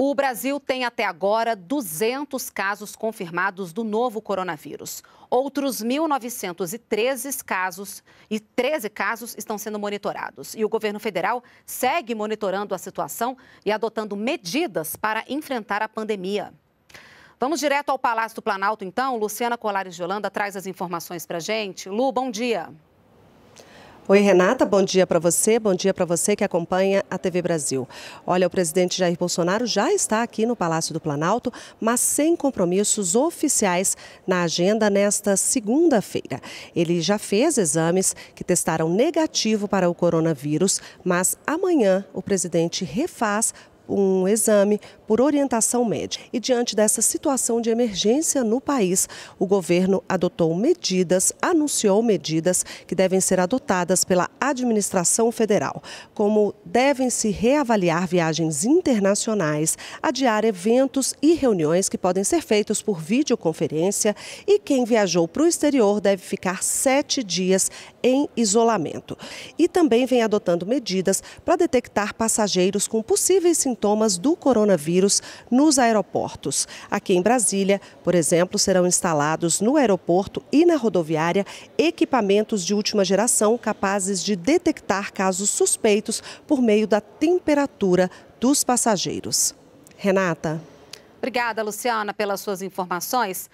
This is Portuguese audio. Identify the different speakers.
Speaker 1: O Brasil tem até agora 200 casos confirmados do novo coronavírus. Outros 1.913 casos e 13 casos estão sendo monitorados. E o governo federal segue monitorando a situação e adotando medidas para enfrentar a pandemia. Vamos direto ao Palácio do Planalto, então. Luciana Colares de Holanda traz as informações para gente. Lu, bom dia.
Speaker 2: Oi, Renata, bom dia para você, bom dia para você que acompanha a TV Brasil. Olha, o presidente Jair Bolsonaro já está aqui no Palácio do Planalto, mas sem compromissos oficiais na agenda nesta segunda-feira. Ele já fez exames que testaram negativo para o coronavírus, mas amanhã o presidente refaz um exame por orientação médica. E diante dessa situação de emergência no país, o governo adotou medidas, anunciou medidas que devem ser adotadas pela administração federal, como devem se reavaliar viagens internacionais, adiar eventos e reuniões que podem ser feitos por videoconferência e quem viajou para o exterior deve ficar sete dias em isolamento. E também vem adotando medidas para detectar passageiros com possíveis sintomas sintomas do coronavírus nos aeroportos. Aqui em Brasília, por exemplo, serão instalados no aeroporto e na rodoviária equipamentos de última geração capazes de detectar casos suspeitos por meio da temperatura dos passageiros. Renata.
Speaker 1: Obrigada, Luciana, pelas suas informações.